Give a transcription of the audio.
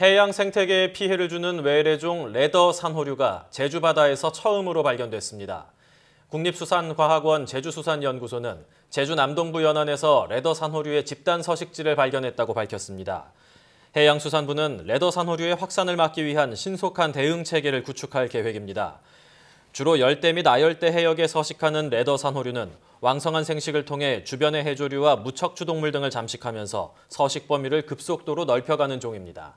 해양 생태계에 피해를 주는 외래종 레더 산호류가 제주 바다에서 처음으로 발견됐습니다. 국립수산과학원 제주수산연구소는 제주 남동부 연안에서 레더 산호류의 집단 서식지를 발견했다고 밝혔습니다. 해양수산부는 레더 산호류의 확산을 막기 위한 신속한 대응 체계를 구축할 계획입니다. 주로 열대 및 아열대 해역에 서식하는 레더 산호류는 왕성한 생식을 통해 주변의 해조류와 무척추 동물 등을 잠식하면서 서식 범위를 급속도로 넓혀가는 종입니다.